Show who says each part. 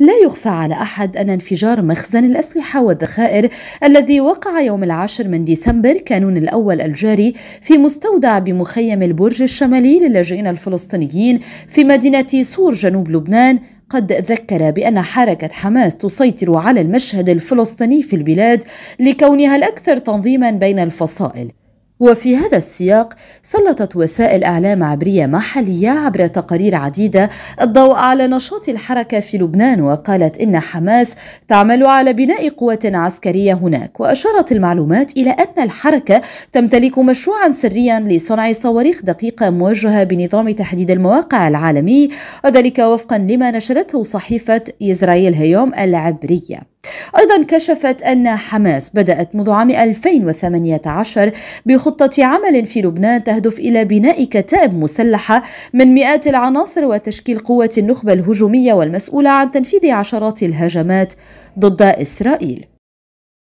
Speaker 1: لا يخفى على أحد أن انفجار مخزن الأسلحة والذخائر الذي وقع يوم العاشر من ديسمبر كانون الأول الجاري في مستودع بمخيم البرج الشمالي للاجئين الفلسطينيين في مدينة سور جنوب لبنان قد ذكر بأن حركة حماس تسيطر على المشهد الفلسطيني في البلاد لكونها الأكثر تنظيما بين الفصائل وفي هذا السياق سلطت وسائل اعلام عبريه محليه عبر تقارير عديده الضوء على نشاط الحركه في لبنان وقالت ان حماس تعمل على بناء قوه عسكريه هناك واشارت المعلومات الى ان الحركه تمتلك مشروعا سريا لصنع صواريخ دقيقه موجهه بنظام تحديد المواقع العالمي وذلك وفقا لما نشرته صحيفه إسرائيل هيوم العبريه أيضا كشفت أن حماس بدأت منذ عام 2018 بخطة عمل في لبنان تهدف إلى بناء كتائب مسلحة من مئات العناصر وتشكيل قوة النخبة الهجومية والمسؤولة عن تنفيذ عشرات الهجمات ضد إسرائيل